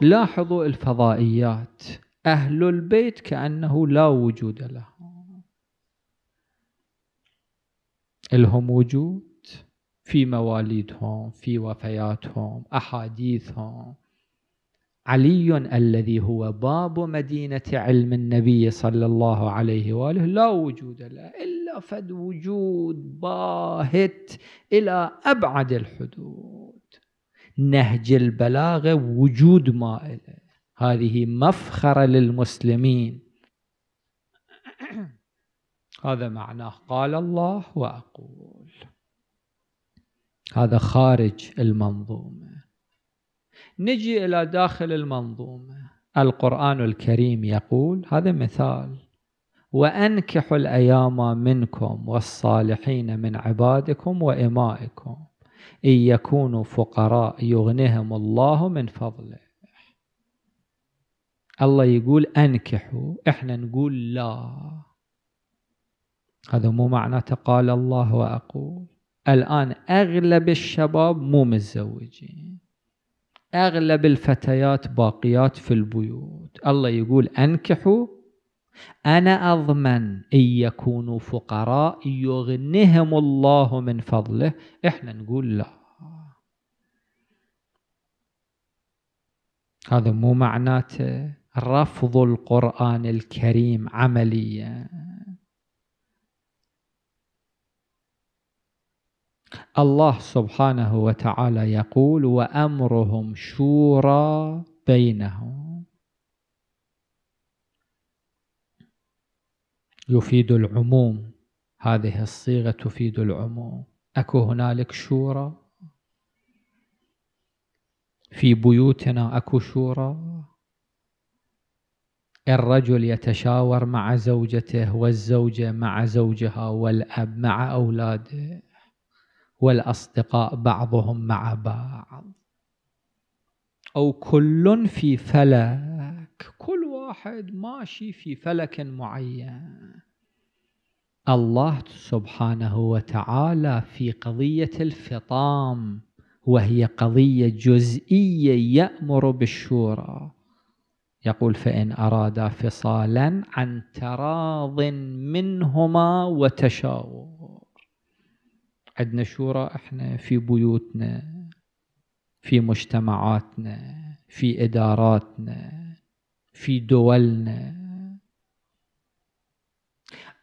لاحظوا الفضائيات أهل البيت كأنه لا وجود له الهم وجود في مواليدهم في وفياتهم أحاديثهم علي الذي هو باب مدينة علم النبي صلى الله عليه وآله لا وجود له إلا فد وجود باهت إلى أبعد الحدود نهج البلاغة وجود ما إله هذه مفخرة للمسلمين هذا معناه قال الله وأقول هذا خارج المنظومة نجي إلى داخل المنظومة القرآن الكريم يقول هذا مثال وأنكحوا الأيام منكم والصالحين من عبادكم وإمائكم إن يكونوا فقراء يغنهم الله من فضله الله يقول أنكحوا إحنا نقول لا هذا مو معناته قال الله وأقول الآن أغلب الشباب مو متزوجين أغلب الفتيات باقيات في البيوت الله يقول أنكحوا أنا أضمن إن يكونوا فقراء يغنهم الله من فضله إحنا نقول لا هذا مو معناته رفض القرآن الكريم عمليا الله سبحانه وتعالى يقول وأمرهم شورى بينهم يفيد العموم هذه الصيغة تفيد العموم أكو هنالك شورى في بيوتنا أكو شورى الرجل يتشاور مع زوجته والزوجة مع زوجها والأب مع أولاده والأصدقاء بعضهم مع بعض أو كل في فلك كل واحد ماشي في فلك معين الله سبحانه وتعالى في قضية الفطام وهي قضية جزئية يأمر بالشورى يقول فإن أرادا فصالا عن تراض منهما وتشاور عندنا شورى احنا في بيوتنا في مجتمعاتنا في إداراتنا في دولنا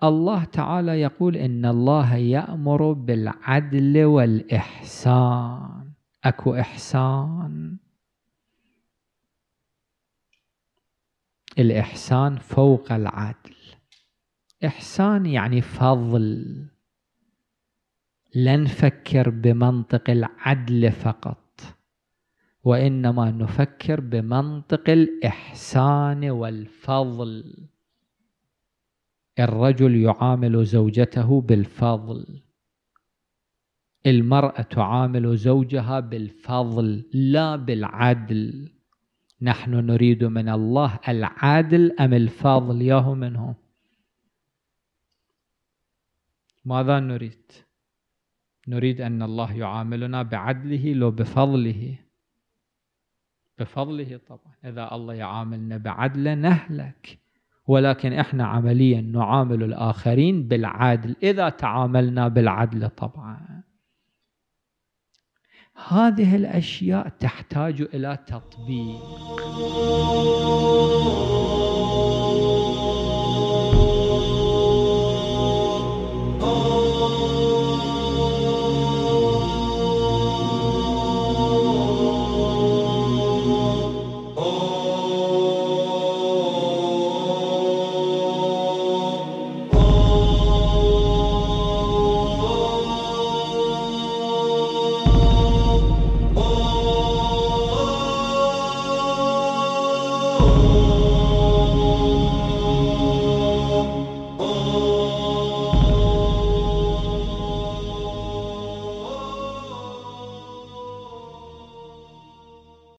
الله تعالى يقول إن الله يأمر بالعدل والإحسان أكو إحسان الإحسان فوق العدل إحسان يعني فضل لا نفكر بمنطق العدل فقط وإنما نفكر بمنطق الإحسان والفضل الرجل يعامل زوجته بالفضل المرأة تعامل زوجها بالفضل لا بالعدل نحن نريد من الله العدل أم الفضل ياه منه ماذا نريد؟ نريد أن الله يعاملنا بعدله لو بفضله بفضله طبعا إذا الله يعاملنا بعدله نهلك ولكن إحنا عمليا نعامل الآخرين بالعدل إذا تعاملنا بالعدل طبعا هذه الأشياء تحتاج إلى تطبيق